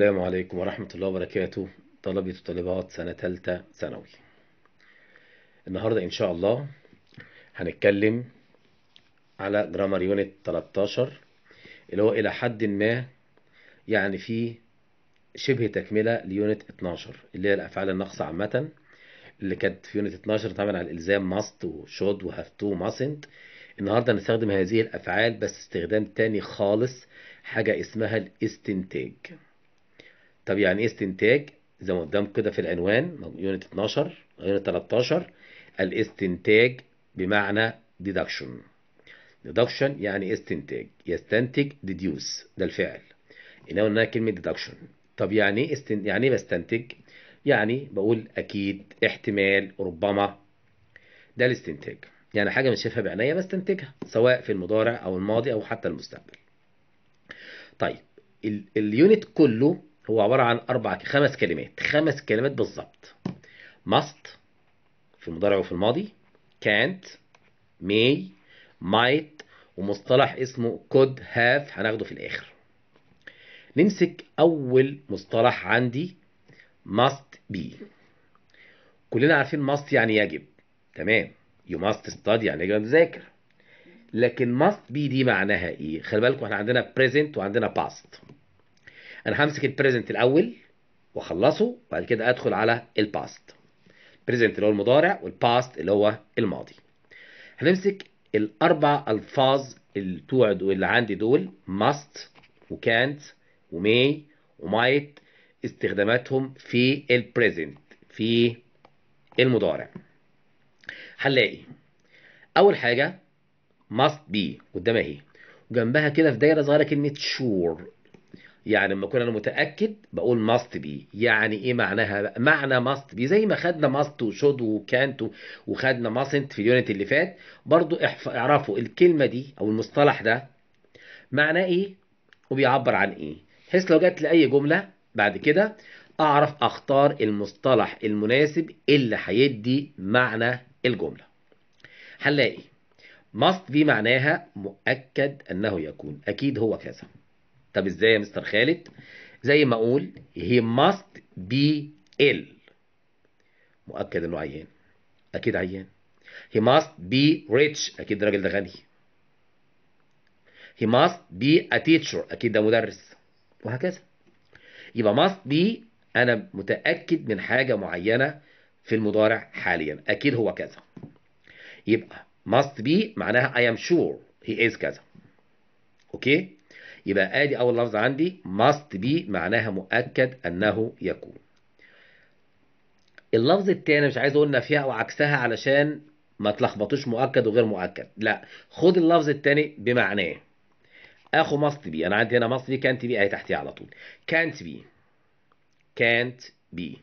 السلام عليكم ورحمة الله وبركاته طلبة وطالبات سنة تالتة ثانوي النهاردة إن شاء الله هنتكلم على جرامر يونت 13 اللي هو إلى حد ما يعني فيه شبه تكملة ليونت 12 اللي هي الأفعال الناقصة عامة اللي كانت في يونت 12 تعمل على الإلزام ماست وشود وهاف تو ماسنت النهاردة هنستخدم هذه الأفعال بس استخدام تاني خالص حاجة اسمها الاستنتاج طب يعني ايه استنتاج زي ما قدام كده في العنوان يونت 12 يونت 13 الاستنتاج بمعنى ديدكشن ديدكشن يعني استنتاج يستنتج ديديوس ده الفعل انما انها كلمه ديدكشن طب يعني ايه استن... يعني ايه بستنتج يعني بقول اكيد احتمال ربما ده الاستنتاج يعني حاجه مش شايفها بعينيا بستنتجها سواء في المضارع او الماضي او حتى المستقبل طيب اليونت كله هو عبارة عن أربع خمس كلمات خمس كلمات بالظبط must في المضارع وفي الماضي can't may might ومصطلح اسمه could have هناخده في الآخر نمسك أول مصطلح عندي must be كلنا عارفين must يعني يجب تمام you must study يعني يجب أن تذاكر لكن must be دي معناها إيه؟ خلي بالكم احنا عندنا present وعندنا past انا همسك البريزنت الاول واخلصه وبعد كده ادخل على الباست البريزنت اللي هو المضارع والباست اللي هو الماضي هنمسك الاربع الفاظ اللي بتوع اللي عندي دول must وكانت وماي ومايت استخداماتهم في البريزنت في المضارع هنلاقي اول حاجه must be قدامها اهي وجنبها كده في دايره صغيره كلمه sure يعني لما اكون انا متاكد بقول ماست بي يعني ايه معناها بقى؟ معنى ماست بي زي ما خدنا ماست وشود وكانت وخدنا ماسنت في اليونت اللي فات برضو اعرفوا الكلمه دي او المصطلح ده معناه ايه وبيعبر عن ايه بحيث لو جت لاي جمله بعد كده اعرف اختار المصطلح المناسب اللي هيدي معنى الجمله هنلاقي must be معناها مؤكد انه يكون اكيد هو كذا طب ازاي يا مستر خالد زي ما اقول هي ماست بي ال مؤكد انه عيان اكيد عيان هي ماست بي ريتش اكيد الراجل ده غني هي ماست بي ا تيتشر اكيد ده مدرس وهكذا يبقى ماست بي انا متاكد من حاجه معينه في المضارع حاليا اكيد هو كذا يبقى ماست بي معناها اي ام شور هي از كذا اوكي يبقى ادي اول لفظ عندي must be معناها مؤكد انه يكون اللفظ الثاني مش عايز اقول نفيها او عكسها علشان ما تلخبطوش مؤكد وغير مؤكد لا خد اللفظ الثاني بمعناه اخو ماست بي انا عندي هنا ماست بي كانت بي اهي تحتيها على طول كانت بي كانت بي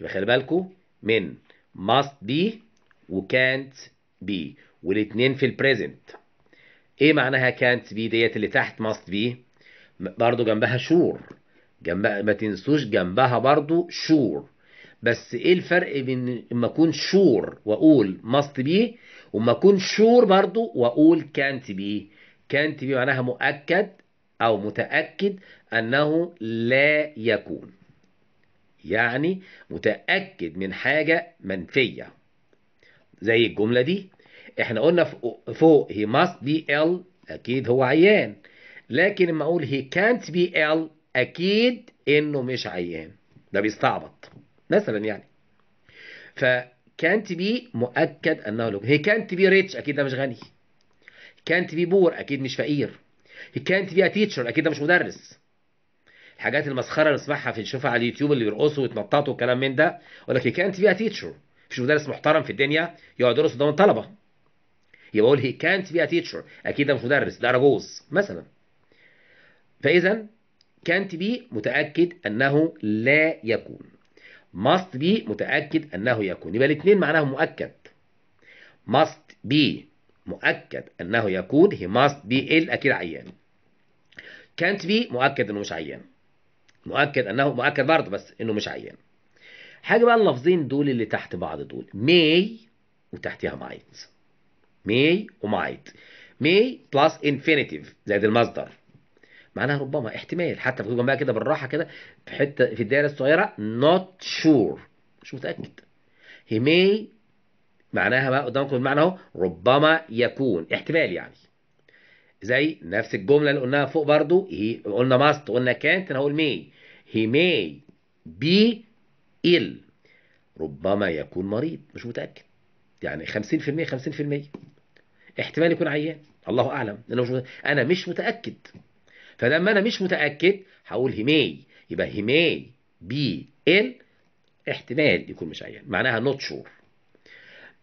يبقى خلي بالكم من ماست بي وكانت بي والاثنين في البريزنت ايه معناها كانت بي ديت اللي تحت ماست بي برضو جنبها شور جنبها ما تنسوش جنبها برضو شور بس ايه الفرق بين اما اكون شور واقول ماست بي وما اكون شور برضو واقول كانت بي كانت بي معناها مؤكد او متاكد انه لا يكون يعني متاكد من حاجه منفيه زي الجمله دي احنا قلنا فوق he must be ill اكيد هو عيان لكن لما اقول he can't be ill اكيد انه مش عيان ده بيستعبط مثلا يعني ف can't be مؤكد انه لوجن he can't be rich اكيد ده مش غني can't be poor اكيد مش فقير he can't be a teacher اكيد ده مش مدرس الحاجات المسخره اللي نسمعها في نشوفها على اليوتيوب اللي بيرقصوا ويتنططوا والكلام من ده يقول لك he can't be a teacher مفيش مدرس محترم في الدنيا يقعد يرقص قدام الطلبه يبقى اقول هي كانت بي تيتشر اكيد ده مش مدرس ده رجوز مثلا فاذا كانت بي متاكد انه لا يكون ماست بي متاكد انه يكون يبقى الاثنين معناهم مؤكد ماست بي مؤكد انه يكون هي ماست بي ال اكيد عيان كانت بي مؤكد انه مش عيان مؤكد انه مؤكد برضه بس انه مش عيان حاجه بقى اللفظين دول اللي تحت بعض دول مي وتحتها مايت may ومايت may plus infinitive زائد المصدر معناها ربما احتمال حتى في جنبها كده بالراحه كده في حته في الدائره الصغيره not sure مش متاكد he may معناها بقى قدامكم المعنى اهو ربما يكون احتمال يعني زي نفس الجمله اللي قلناها فوق برضو هي قلنا ماست قلنا كانت انا هقول مي هي مي بي ال ربما يكون مريض مش متاكد يعني 50% 50% احتمال يكون عيان الله اعلم انا مش انا مش متاكد فلما انا مش متاكد هقول هيماي يبقى هيماي بي ال احتمال يكون مش عيان معناها نوت شور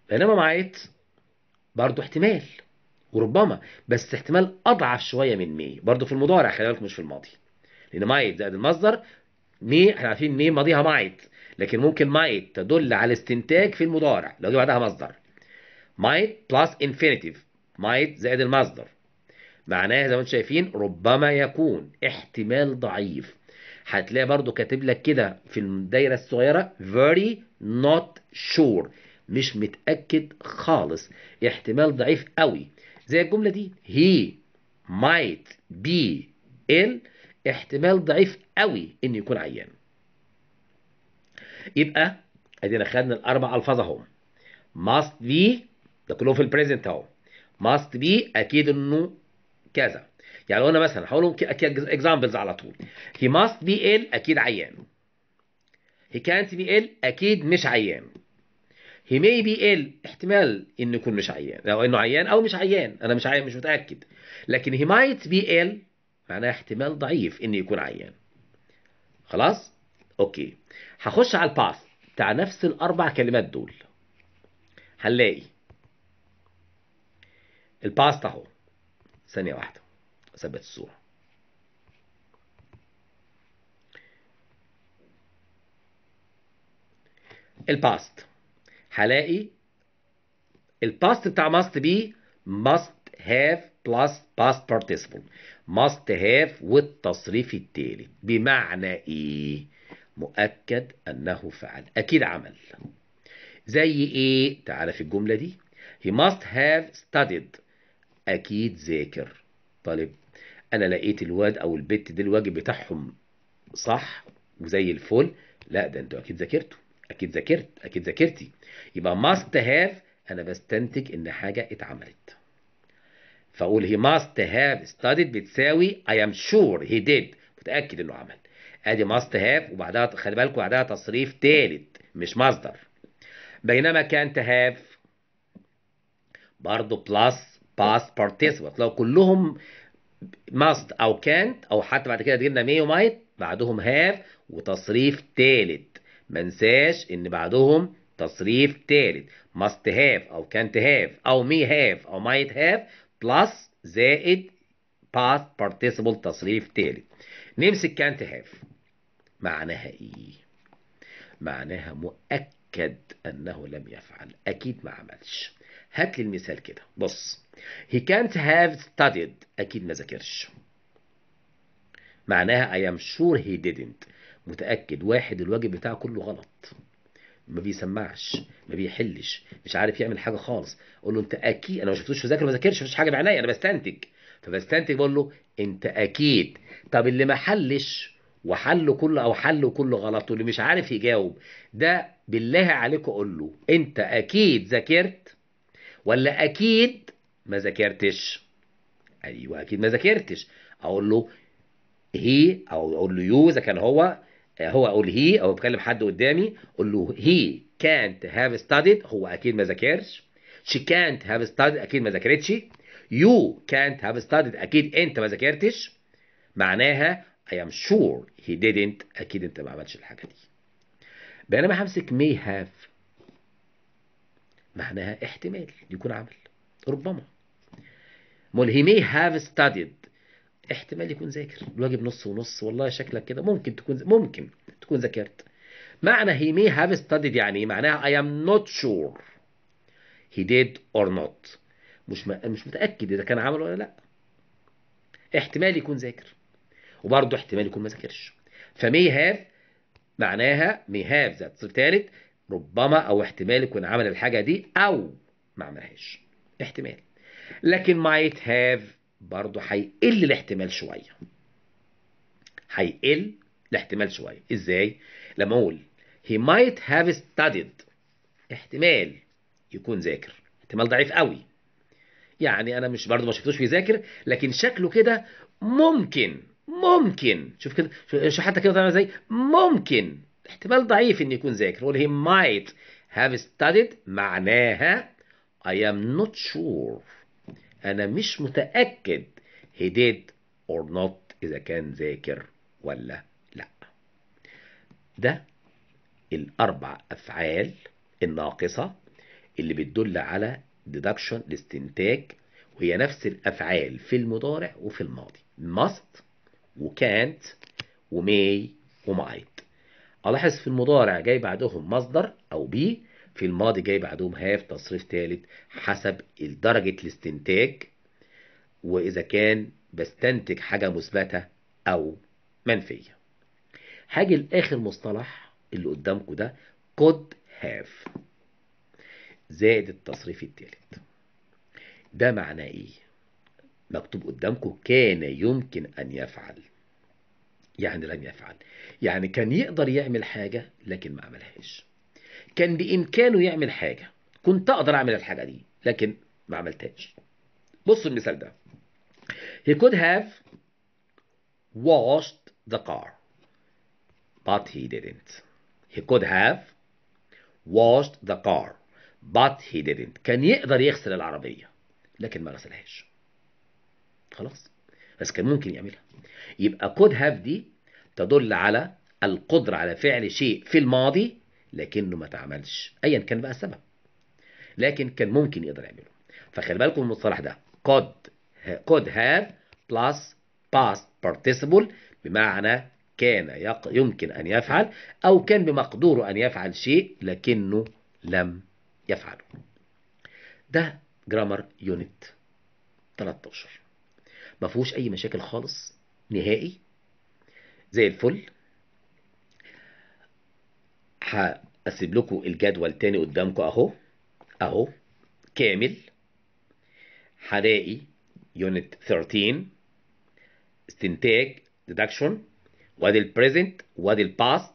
بينما معيت برضو احتمال وربما بس احتمال اضعف شويه من مي برضو في المضارع خلي بالك مش في الماضي لان مايت زائد المصدر مي احنا عارفين مي ماضيها مايت لكن ممكن مايت تدل على استنتاج في المضارع لو دي بعدها مصدر مايت بلس انفينيتيف مايت زائد المصدر معناها زي ما انتم شايفين ربما يكون احتمال ضعيف هتلاقي برضو كاتب لك كده في الدايره الصغيره very not sure مش متاكد خالص احتمال ضعيف قوي زي الجمله دي he might be ill احتمال ضعيف قوي انه يكون عيان يبقى ادينا خدنا الاربع الفاظ اهم must be ده كلهم في البريزنت اهو must be اكيد انه كذا يعني لو انا مثلا لهم اكزامبلز على طول he must be ill اكيد عيان he can't be ill اكيد مش عيان he may be ill احتمال انه يكون مش عيان لو انه عيان او مش عيان انا مش عيان مش متاكد لكن he might be ill معناها احتمال ضعيف انه يكون عيان خلاص اوكي هخش على الباث بتاع نفس الاربع كلمات دول هنلاقي الباست اهو ثانية واحدة اثبت الصورة الباست هلاقي الباست بتاع must be must have plus past participle must have والتصريف التالت بمعنى ايه مؤكد انه فعل اكيد عمل زي ايه تعالى في الجمله دي he must have studied أكيد ذاكر طالب أنا لقيت الواد أو البت دي الواجب بتاعهم صح وزي الفل لا ده أنتوا أكيد ذاكرتوا أكيد ذاكرت أكيد ذاكرتي يبقى ماست هاف أنا بستنتج إن حاجة اتعملت فأقول هي ماست هاف ستاديد بتساوي أي أم شور هي ديد متأكد إنه عمل ادي ماست هاف وبعدها خلي بالكم بعدها تصريف تالت مش مصدر بينما كانت هاف برضه بلس past participle لو كلهم must او can't او حتى بعد كده جبنا may might بعدهم have وتصريف تالت انساش ان بعدهم تصريف تالت must have او can't have او may have او might have plus زائد past participle تصريف تالت نمسك can't have معناها ايه معناها مؤكد انه لم يفعل اكيد ما عملش هات لي المثال كده بص He can't have studied أكيد ما ذاكرش معناها I am sure he didn't متأكد واحد الواجب بتاعه كله غلط ما بيسمعش ما بيحلش مش عارف يعمل حاجه خالص اقول له انت اكيد انا ما شفتوش بذاكر ما ذاكرش فيش حاجه بعينيا انا بستنتج فبستنتج بقول له انت اكيد طب اللي ما حلش وحله كله او حله كله غلط واللي مش عارف يجاوب ده بالله عليك قول له انت اكيد ذاكرت ولا اكيد ما ذاكرتش ايوه اكيد ما ذاكرتش اقول له هي او اقول له يو اذا كان هو هو اقول هي او بكلم حد قدامي اقول له هي كانت هاف ستاديد هو اكيد ما ذاكرش شي كانت هاف ستاديد اكيد ما ذاكرتش يو كانت هاف ستاديد اكيد انت ما ذاكرتش معناها I am sure he didn't اكيد انت ما عملتش الحاجه دي بينما همسك may have معناها احتمال يكون عمل ربما ملهمي هاف ستاديد احتمال يكون ذاكر الواجب نص ونص والله شكلك كده ممكن تكون ممكن تكون ذاكرت معنى هي مي هاف ستاديد يعني ايه معناها اي ام نوت شور هي ديد اور نوت مش مش متأكد إذا كان عمل ولا لأ احتمال يكون ذاكر وبرضه احتمال يكون ما ذاكرش فمي هاف معناها مي هاف ذات صفر ثالث ربما أو احتمال يكون عمل الحاجة دي أو ما عملهاش احتمال لكن might have برضه هيقل الاحتمال شويه هيقل الاحتمال شويه ازاي لما اقول he might have studied احتمال يكون ذاكر احتمال ضعيف قوي يعني انا مش برضه ما شفتوش بيذاكر لكن شكله كده ممكن ممكن شوف كده شو حتى كده طالع ازاي ممكن احتمال ضعيف ان يكون ذاكر وقول he might have studied معناها I am not sure أنا مش متأكد he did or not إذا كان ذاكر ولا لأ ده الأربع أفعال الناقصة اللي بتدل على deduction الاستنتاج وهي نفس الأفعال في المضارع وفي الماضي must وكانت وماي ومايت ألاحظ في المضارع جاي بعدهم مصدر أو بي في الماضي جاي بعدهم هاف تصريف ثالث حسب درجة الاستنتاج وإذا كان بستنتج حاجة مثبتة أو منفية هاجي لآخر مصطلح اللي قدامكم ده could have زائد التصريف الثالث ده معناه إيه؟ مكتوب قدامكم كان يمكن أن يفعل يعني لم يفعل يعني كان يقدر يعمل حاجة لكن ما عملهاش كان بإمكانه يعمل حاجة كنت أقدر أعمل الحاجة دي لكن ما عملتهاش بصوا المثال ده he could have washed the car but he didn't he could have washed the car but he didn't كان يقدر يغسل العربية لكن ما غسلهاش خلاص بس كان ممكن يعملها يبقى could have دي تدل على القدرة على فعل شيء في الماضي لكنه ما اتعملش ايا كان بقى السبب لكن كان ممكن يقدر يعمله فخلي بالكم المصطلح ده قد قد هاف بلس باست بارتيسيبل بمعنى كان يق... يمكن أن يفعل أو كان بمقدوره أن يفعل شيء لكنه لم يفعله ده جرامر يونت 13 ما فيهوش أي مشاكل خالص نهائي زي الفل هسيب لكم الجدول تاني قدامكم اهو اهو كامل هلاقي يونت 13 استنتاج ديدكشن وادي البريزنت وادي الباست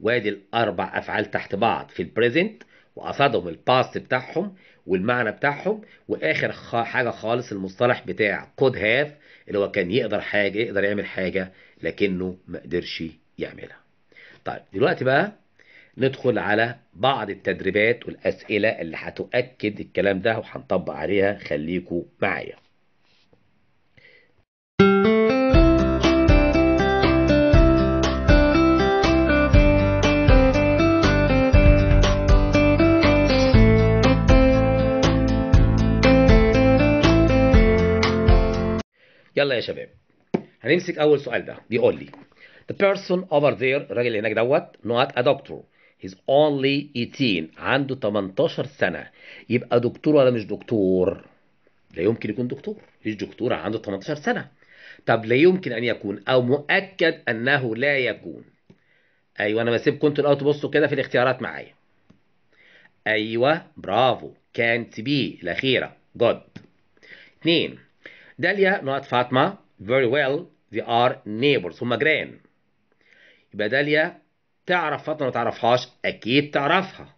وادي الاربع افعال تحت بعض في البريزنت وقصدهم الباست بتاعهم والمعنى بتاعهم واخر حاجه خالص المصطلح بتاع كود هاف اللي هو كان يقدر حاجه يقدر يعمل حاجه لكنه ما قدرش يعملها طيب دلوقتي بقى ندخل على بعض التدريبات والأسئلة اللي هتؤكد الكلام ده وهنطبق عليها خليكوا معايا يلا يا شباب هنمسك اول سؤال ده بيقول لي the person over there الراجل اللي هناك دوت not a doctor he's only 18 عنده 18 سنة يبقى دكتور ولا مش دكتور لا يمكن يكون دكتور مش دكتور عنده 18 سنة طب لا يمكن أن يكون أو مؤكد أنه لا يكون أيوة أنا بسيب كنترول أو تبصوا كده في الاختيارات معايا أيوة برافو كانت بي الأخيرة جود اثنين داليا نقط فاطمة very well they are neighbors هما جيران يبقى داليا تعرف فتره ما تعرفهاش اكيد تعرفها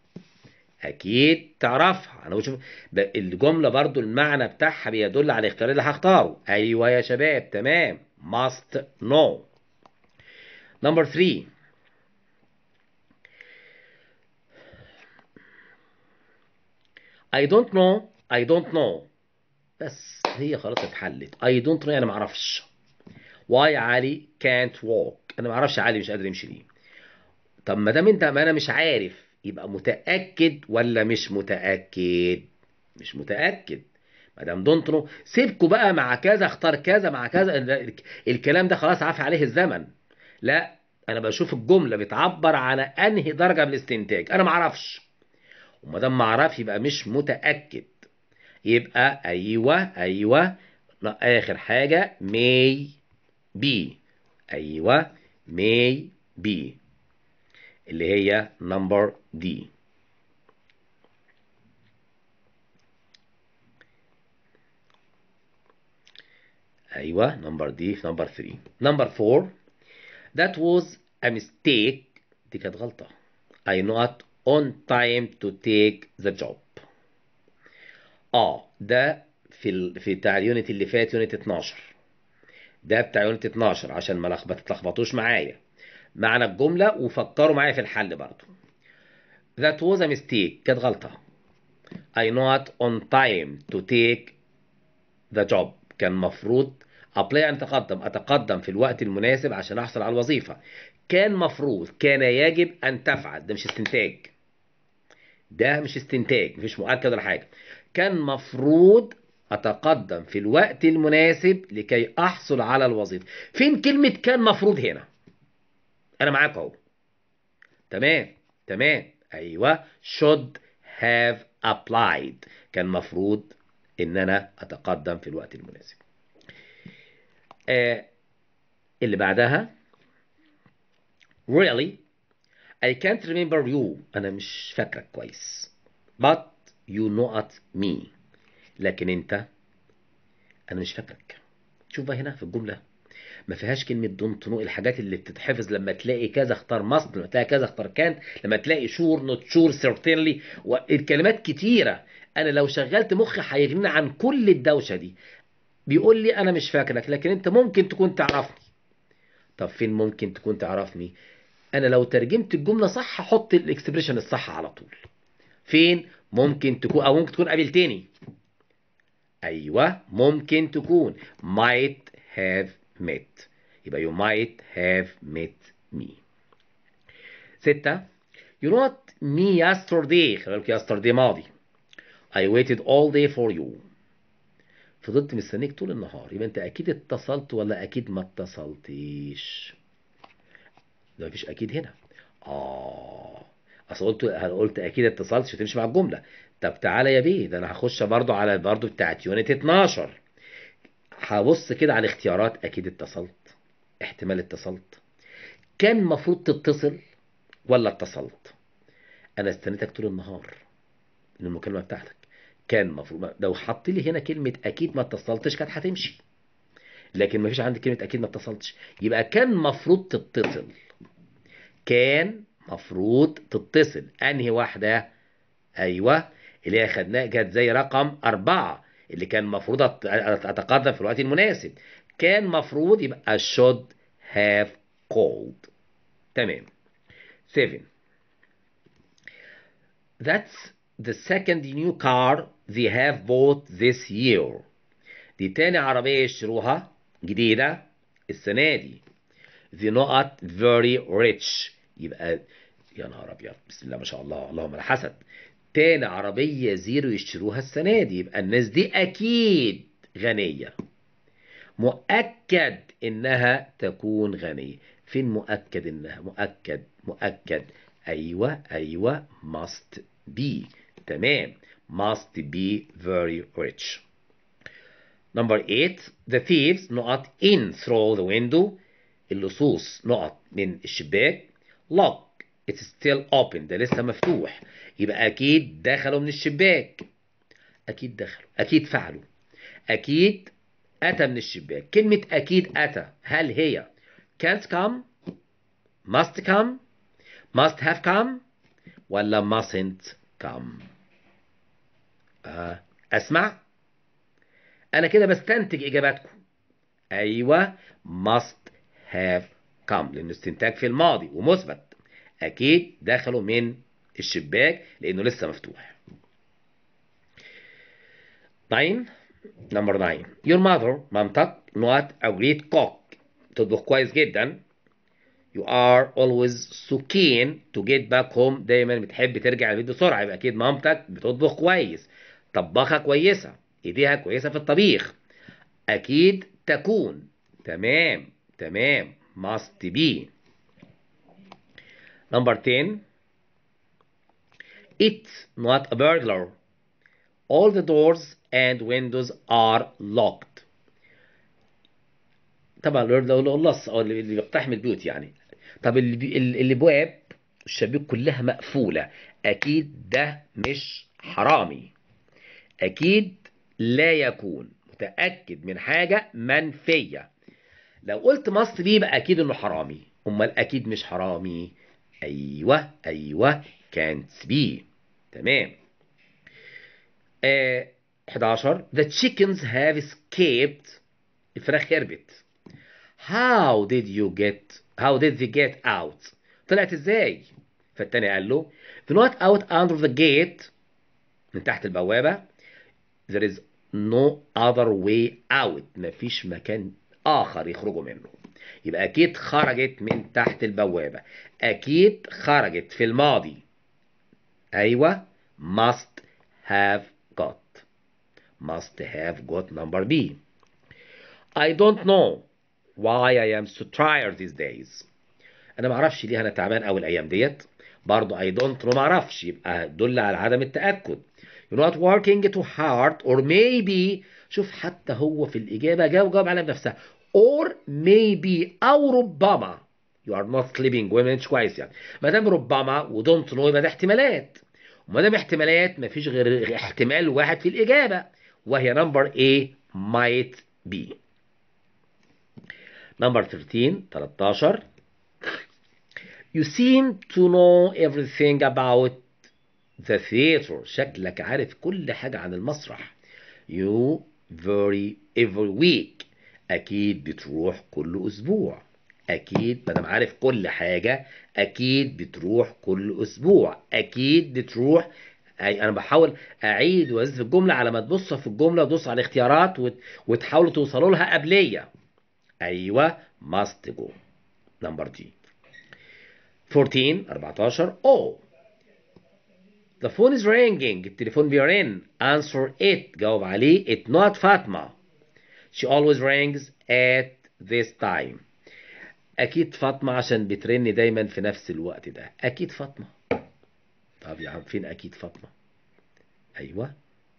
اكيد تعرفها انا بشوف الجمله برضو المعنى بتاعها بيدل على الاختيار اللي هختاره ايوه يا شباب تمام must know number 3 I don't know I don't know بس هي خلاص اتحلت I don't know يعني معرفش why علي can't walk انا معرفش علي مش قادر يمشي ليه طب ما دام انت ما انا مش عارف يبقى متاكد ولا مش متاكد مش متاكد ما دونت دونترو سيبكوا بقى مع كذا اختار كذا مع كذا الكلام ده خلاص عفى عليه الزمن لا انا بشوف الجمله بتعبر على انهي درجه من الاستنتاج انا ما اعرفش وما دام ما اعرفش يبقى مش متاكد يبقى ايوه ايوه اخر حاجه مي بي ايوه مي بي اللي هي نمبر دي ايوه نمبر دي نمبر 3 نمبر 4 that was a mistake دي كانت غلطه I not on time to take the job اه ده في ال... في بتاع اليونت اللي فات يونت 12 ده بتاع يونت 12 عشان ما تتلخبطوش معايا معنى الجملة وفكروا معايا في الحل برضو That was a mistake كانت غلطة I not on time to take the job كان مفروض apply أن أتقدم أتقدم في الوقت المناسب عشان أحصل على الوظيفة كان مفروض كان يجب أن تفعل ده مش استنتاج ده مش استنتاج مفيش مؤكد ولا حاجة كان مفروض أتقدم في الوقت المناسب لكي أحصل على الوظيفة فين كلمة كان مفروض هنا انا معاك اهو تمام تمام ايوه should have applied كان مفروض ان انا اتقدم في الوقت المناسب آه اللي بعدها really I can't remember you انا مش فاكرك كويس but you know at me لكن انت انا مش فاكرك شوف بقى هنا في الجمله ما فيهاش كلمه دونت نو الحاجات اللي بتتحفظ لما تلاقي كذا اختار ماست لما تلاقي كذا اختار كانت لما تلاقي شور نوت شور سيرتينلي والكلمات كتيره انا لو شغلت مخي هيغنيني عن كل الدوشه دي بيقول لي انا مش فاكرك لكن انت ممكن تكون تعرفني طب فين ممكن تكون تعرفني انا لو ترجمت الجمله صح حط الاكسبريشن الصح على طول فين ممكن تكون او ممكن تكون قابلتني ايوه ممكن تكون might have met يبقى you might have met me ستة you what me yesterday خلي بالك yesterday ماضي I waited all day for you فضلت مستنيك طول النهار يبقى انت اكيد اتصلت ولا اكيد ما اتصلتيش ده مفيش اكيد هنا اه اصل قلت قلت اكيد اتصلت مش هتمشي مع الجمله طب تعالى يا بيه ده انا هخش برضو على برضو بتاعت يونت 12 هبص كده على الاختيارات اكيد اتصلت احتمال اتصلت كان مفروض تتصل ولا اتصلت انا استنيتك طول النهار من المكالمه بتاعتك كان مفروض لو حط لي هنا كلمه اكيد ما اتصلتش كانت هتمشي لكن مفيش عندي كلمه اكيد ما اتصلتش يبقى كان مفروض تتصل كان مفروض تتصل انهي واحده ايوه اللي هي خدناها زي رقم أربعة اللي كان مفروض اتقدم في الوقت المناسب كان مفروض يبقى should have called تمام 7 That's the second new car they have bought this year دي تاني عربية يشتروها جديدة السنة دي they not very rich يبقى يا نهار ابيض بسم الله ما شاء الله اللهم لا حسد تاني عربية زيرو يشتروها السنة دي يبقى الناس دي أكيد غنية مؤكد إنها تكون غنية فين مؤكد إنها مؤكد مؤكد أيوة أيوة must be تمام must be very rich Number eight The thieves not in through the window اللصوص نقط من الشباك lock it's still open ده لسه مفتوح يبقى اكيد دخلوا من الشباك اكيد دخلوا اكيد فعلوا اكيد اتى من الشباك كلمه اكيد اتى هل هي can't come must come must have come ولا mustn't come آه، اسمع انا كده بستنتج اجاباتكم ايوه must have come لانه استنتاج في الماضي ومثبت اكيد دخلوا من الشباك لانه لسه مفتوح طيب نمبر 9 your mother مامتك not a great cook تطبخ كويس جدا you are always so keen to get back home دايما بتحب ترجع البيت بسرعه يبقى اكيد مامتك بتطبخ كويس طباخه كويسه ايديها كويسه في الطبيخ اكيد تكون تمام تمام must be Number 10. It's not a burglar. All the doors and windows are locked. طبعا لو لو اللص او اللي بيقتحم البيوت يعني طب الابواب الشبيك كلها مقفوله اكيد ده مش حرامي اكيد لا يكون متاكد من حاجه منفيه لو قلت مصري بي يبقى اكيد انه حرامي امال اكيد مش حرامي أيوة أيوة can't be تمام آه 11 the chickens have escaped الفراخ هربت how did you get how did they get out طلعت ازاي فالتاني قال له they not out under the gate من تحت البوابة there is no other way out مفيش مكان آخر يخرجوا منه يبقى أكيد خرجت من تحت البوابة أكيد خرجت في الماضي أيوة must have got must have got number B I don't know why I am so tired these days أنا معرفش ليه أنا تعبان أول الأيام ديت برضو I don't know معرفش يبقى دل على عدم التأكد You're not working too hard or maybe شوف حتى هو في الإجابة جاوب جاوب على نفسها or maybe أو ربما you are not living وما كويس يعني ما دام ربما و don't know يبقى ده احتمالات وما دام احتمالات ما فيش غير احتمال واحد في الإجابة وهي نمبر A might be نمبر 13 13 You seem to know everything about the theater شكلك عارف كل حاجة عن المسرح You very every week أكيد بتروح كل أسبوع أكيد مادام عارف كل حاجة أكيد بتروح كل أسبوع أكيد بتروح أنا بحاول أعيد وأزيد الجملة على ما تبص في الجملة وتدوس على الاختيارات وت... وتحاولوا توصلوا لها قبلية أيوه must go نمبر دي 14 14 أو The phone is ringing التليفون بيرن answer it جاوب عليه it not فاطمة she always rings at this time اكيد فاطمة عشان بترني دايما في نفس الوقت ده اكيد فاطمة. طب يا عم فين اكيد فاطمة؟ أيوة،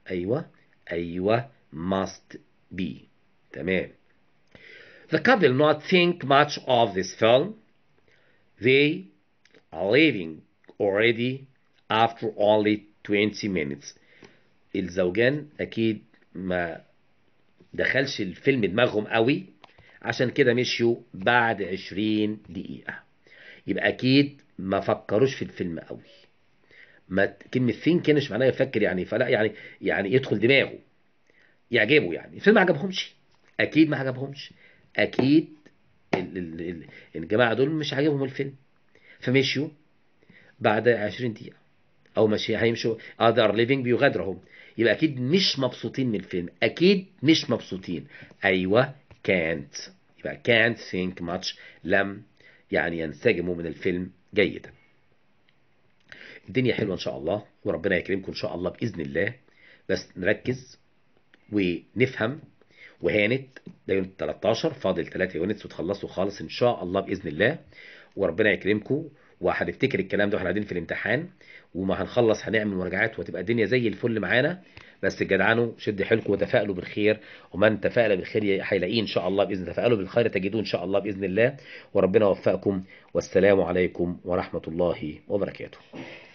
أيوة، أيوة. must be تمام The couple not think much of this film. They are leaving already after only 20 minutes. الزوجان أكيد ما دخلش الفيلم دماغهم قوي عشان كده مشيوا بعد 20 دقيقة يبقى أكيد ما فكروش في الفيلم قوي ما كلمة فين كانش معناها يفكر يعني فلا يعني يعني يدخل دماغه يعجبه يعني الفيلم ما عجبهمش أكيد ما عجبهمش أكيد ال ال ال الجماعة دول مش عاجبهم الفيلم فمشيوا بعد 20 دقيقة أو ماشي هيمشوا أذر ليفينج بيغادرهم يبقى اكيد مش مبسوطين من الفيلم اكيد مش مبسوطين ايوه كانت يبقى كانت ثينك ماتش لم يعني ينسجموا من الفيلم جيدا الدنيا حلوه ان شاء الله وربنا يكرمكم ان شاء الله باذن الله بس نركز ونفهم وهانت ده يونت 13 فاضل 3 يونتس وتخلصوا خالص ان شاء الله باذن الله وربنا يكرمكم وهنفتكر الكلام ده واحنا قاعدين في الامتحان وما هنخلص هنعمل مراجعات وتبقى الدنيا زي الفل معانا بس جدعانه شد حيلكم وتفائلوا بالخير ومن تفائل بالخير هيلاقيه ان شاء الله باذن تفائلوا بالخير تجدوه ان شاء الله باذن الله وربنا يوفقكم والسلام عليكم ورحمه الله وبركاته